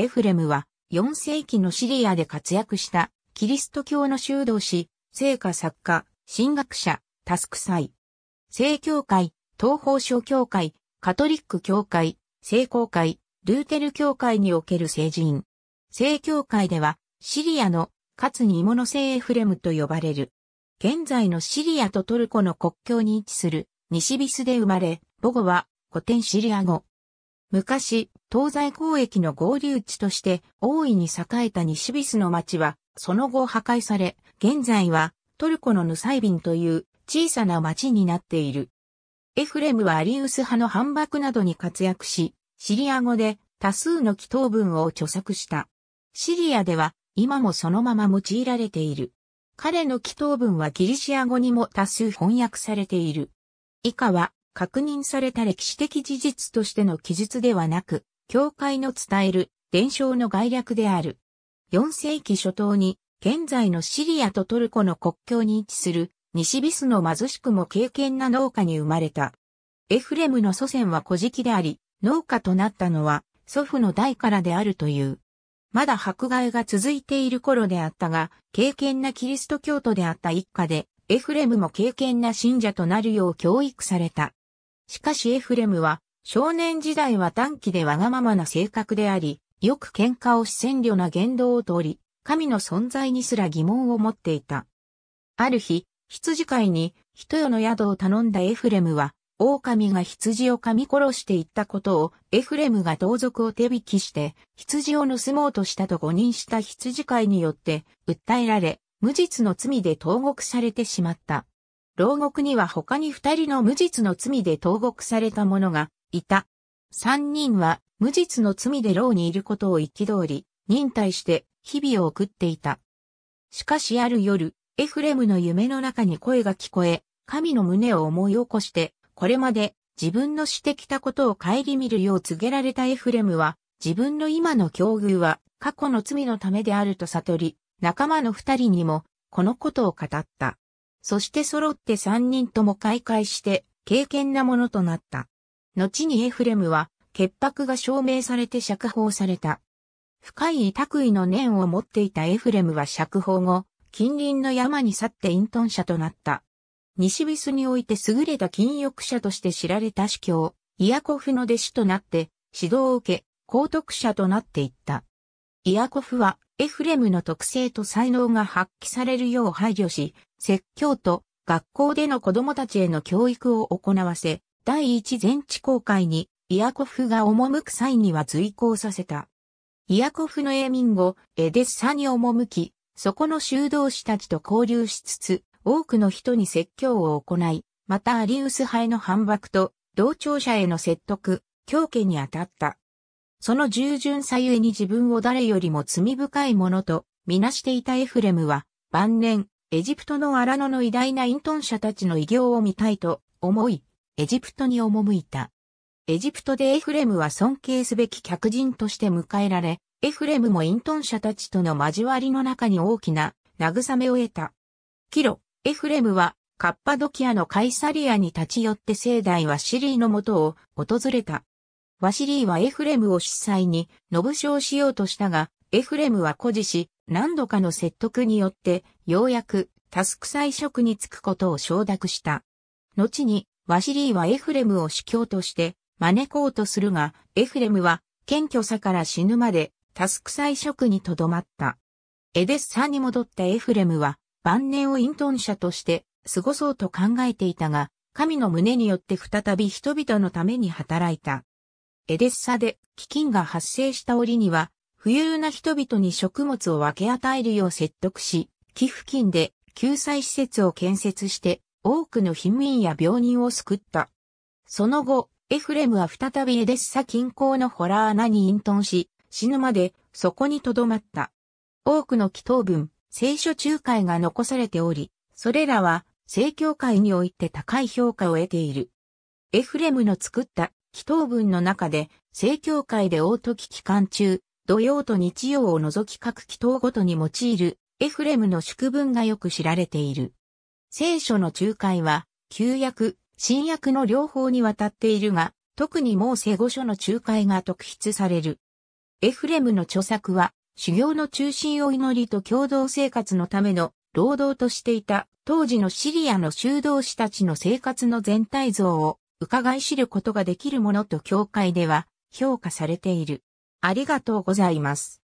エフレムは4世紀のシリアで活躍したキリスト教の修道士、聖歌作家、神学者、タスク祭。聖教会、東方諸教会、カトリック教会、聖公会、ルーテル教会における聖人。聖教会ではシリアのかつに芋の聖エフレムと呼ばれる。現在のシリアとトルコの国境に位置する西ビスで生まれ、母語は古典シリア語。昔、東西交易の合流地として大いに栄えた西ビスの町は、その後破壊され、現在はトルコのヌサイビンという小さな町になっている。エフレムはアリウス派の反幕などに活躍し、シリア語で多数の祈祷文を著作した。シリアでは今もそのまま用いられている。彼の祈祷文はギリシア語にも多数翻訳されている。以下は確認された歴史的事実としての記述ではなく、教会の伝える伝承の概略である。4世紀初頭に、現在のシリアとトルコの国境に位置する、西ビスの貧しくも敬虔な農家に生まれた。エフレムの祖先は古事記であり、農家となったのは祖父の代からであるという。まだ迫害が続いている頃であったが、敬虔なキリスト教徒であった一家で、エフレムも敬虔な信者となるよう教育された。しかしエフレムは少年時代は短期でわがままな性格であり、よく喧嘩をし鮮慮な言動をとり、神の存在にすら疑問を持っていた。ある日、羊飼いに、人よの宿を頼んだエフレムは、狼が羊を噛み殺していったことを、エフレムが盗賊を手引きして、羊を盗もうとしたと誤認した羊飼いによって、訴えられ、無実の罪で投獄されてしまった。牢獄には他に二人の無実の罪で投獄された者がいた。三人は無実の罪で牢にいることを憤り、忍耐して日々を送っていた。しかしある夜、エフレムの夢の中に声が聞こえ、神の胸を思い起こして、これまで自分のしてきたことを顧みるよう告げられたエフレムは、自分の今の境遇は過去の罪のためであると悟り、仲間の二人にもこのことを語った。そして揃って三人とも開会して、敬虔なものとなった。後にエフレムは潔白が証明されて釈放された。深い託意の念を持っていたエフレムは釈放後、近隣の山に去って隠遁者となった。西ビスにおいて優れた禁欲者として知られた司教、イヤコフの弟子となって指導を受け、高徳者となっていった。イヤコフはエフレムの特性と才能が発揮されるよう配慮し、説教と学校での子供たちへの教育を行わせ、第一全地公会に、イアコフが赴く際には随行させた。イアコフの英民語、エデッサに赴き、そこの修道士たちと交流しつつ、多くの人に説教を行い、またアリウス派への反駁と、同調者への説得、強家に当たった。その従順さゆえに自分を誰よりも罪深いものと、みなしていたエフレムは、晩年、エジプトの荒野の偉大なト遁者たちの偉業を見たいと思い、エジプトに赴いた。エジプトでエフレムは尊敬すべき客人として迎えられ、エフレムもイントン者たちとの交わりの中に大きな慰めを得た。キロ、エフレムはカッパドキアのカイサリアに立ち寄って聖代ワシリーのもとを訪れた。ワシリーはエフレムを主催に信称しようとしたが、エフレムは誇示し、何度かの説得によって、ようやくタスク祭職に就くことを承諾した。後に、ワシリーはエフレムを主教として招こうとするが、エフレムは謙虚さから死ぬまでタスク祭職にとどまった。エデッサに戻ったエフレムは晩年を隠遁者として過ごそうと考えていたが、神の胸によって再び人々のために働いた。エデッサで飢饉が発生した折には、富裕な人々に食物を分け与えるよう説得し、寄付金で救済施設を建設して多くの貧民や病人を救った。その後、エフレムは再びエデッサ近郊のホラー穴に隠遁し、死ぬまでそこに留まった。多くの祈祷文、聖書仲介が残されており、それらは聖教会において高い評価を得ている。エフレムの作った祈祷文の中で、聖教会で大時期間中、土曜と日曜を除き各祈祷ごとに用いるエフレムの祝文がよく知られている。聖書の仲介は、旧約、新約の両方にわたっているが、特にモーセ五書の仲介が特筆される。エフレムの著作は、修行の中心を祈りと共同生活のための労働としていた当時のシリアの修道士たちの生活の全体像を伺い知ることができるものと教会では評価されている。ありがとうございます。